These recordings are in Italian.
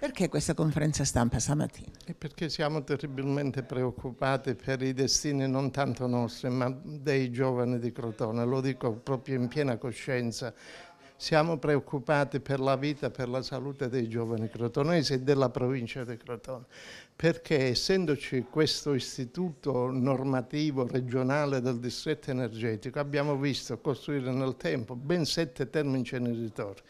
Perché questa conferenza stampa stamattina? E perché siamo terribilmente preoccupati per i destini non tanto nostri, ma dei giovani di Crotone. Lo dico proprio in piena coscienza siamo preoccupati per la vita, per la salute dei giovani crotonesi e della provincia di Crotone, perché essendoci questo istituto normativo regionale del distretto energetico abbiamo visto costruire nel tempo ben sette inceneritori,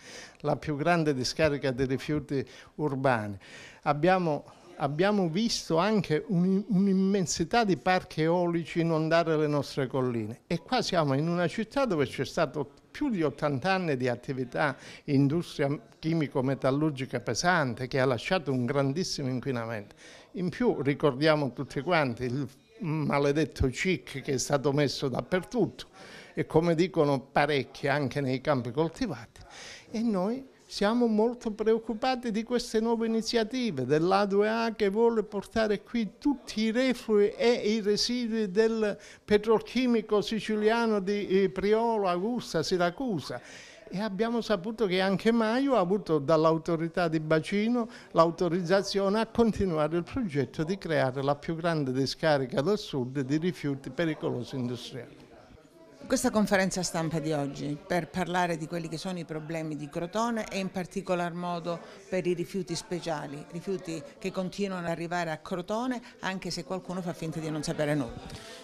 la più grande discarica di rifiuti urbani. Abbiamo abbiamo visto anche un'immensità di parchi eolici inondare le nostre colline e qua siamo in una città dove c'è stato più di 80 anni di attività industria chimico-metallurgica pesante che ha lasciato un grandissimo inquinamento. In più ricordiamo tutti quanti il maledetto CIC che è stato messo dappertutto e come dicono parecchi anche nei campi coltivati e noi siamo molto preoccupati di queste nuove iniziative dell'A2A che vuole portare qui tutti i reflui e i residui del petrolchimico siciliano di eh, Priolo, Augusta, Siracusa e abbiamo saputo che anche Maio ha avuto dall'autorità di Bacino l'autorizzazione a continuare il progetto di creare la più grande discarica del sud di rifiuti pericolosi industriali questa conferenza stampa di oggi per parlare di quelli che sono i problemi di Crotone e in particolar modo per i rifiuti speciali, rifiuti che continuano ad arrivare a Crotone anche se qualcuno fa finta di non sapere nulla.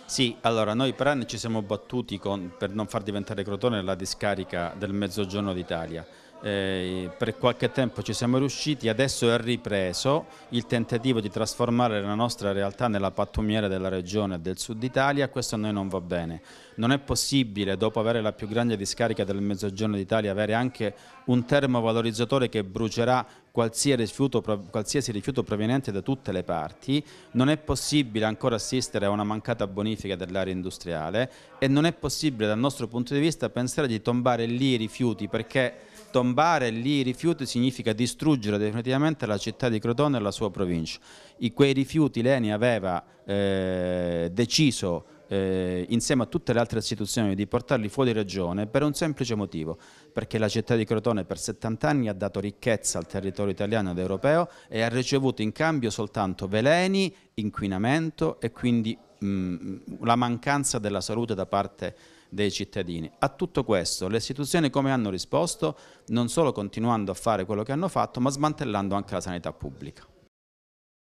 Sì, allora noi per anni ci siamo battuti con, per non far diventare Crotone la discarica del mezzogiorno d'Italia eh, per qualche tempo ci siamo riusciti, adesso è ripreso il tentativo di trasformare la nostra realtà nella pattumiera della regione del sud Italia, questo a noi non va bene. Non è possibile, dopo avere la più grande discarica del mezzogiorno d'Italia, avere anche un termovalorizzatore che brucerà qualsiasi rifiuto, qualsiasi rifiuto proveniente da tutte le parti, non è possibile ancora assistere a una mancata bonifica dell'area industriale e non è possibile dal nostro punto di vista pensare di tombare lì i rifiuti perché tombare lì i rifiuti significa distruggere definitivamente la città di Crotone e la sua provincia. I, quei rifiuti Leni aveva eh, deciso eh, insieme a tutte le altre istituzioni di portarli fuori regione per un semplice motivo, perché la città di Crotone per 70 anni ha dato ricchezza al territorio italiano ed europeo e ha ricevuto in cambio soltanto veleni, inquinamento e quindi mh, la mancanza della salute da parte dei cittadini. A tutto questo le istituzioni come hanno risposto? Non solo continuando a fare quello che hanno fatto, ma smantellando anche la sanità pubblica.